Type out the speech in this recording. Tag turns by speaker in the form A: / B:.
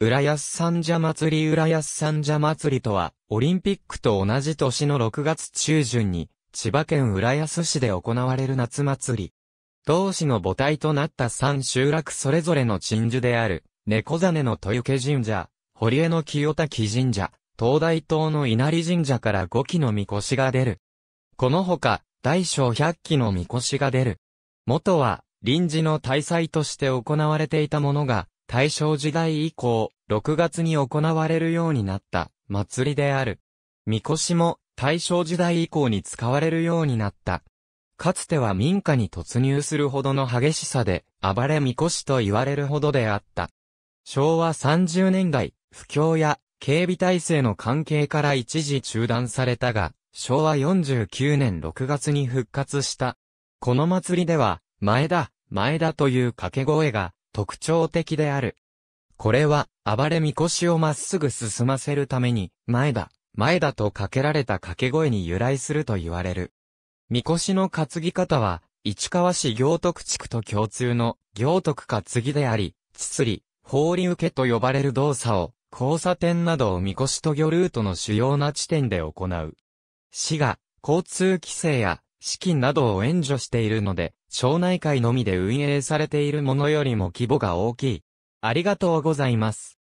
A: 浦安三社祭り浦安三社祭りとは、オリンピックと同じ年の6月中旬に、千葉県浦安市で行われる夏祭り。同市の母体となった三集落それぞれの鎮守である、猫根の豊池神社、堀江の清滝神社、東大東の稲荷神社から5基の神輿が出る。このほか、大小100基の神輿が出る。元は、臨時の大祭として行われていたものが、大正時代以降、6月に行われるようになった祭りである。みこしも大正時代以降に使われるようになった。かつては民家に突入するほどの激しさで、暴れみこしと言われるほどであった。昭和30年代、不況や警備体制の関係から一時中断されたが、昭和49年6月に復活した。この祭りでは、前田、前田という掛け声が、特徴的である。これは、暴れみこしをまっすぐ進ませるために、前だ、前だとかけられた掛け声に由来すると言われる。みこしの担ぎ方は、市川市行徳地区と共通の行徳担ぎであり、つつり、放り受けと呼ばれる動作を、交差点などをみこしと魚ルートの主要な地点で行う。市が、交通規制や資金などを援助しているので、町内会のみで運営されているものよりも規模が大きい。ありがとうございます。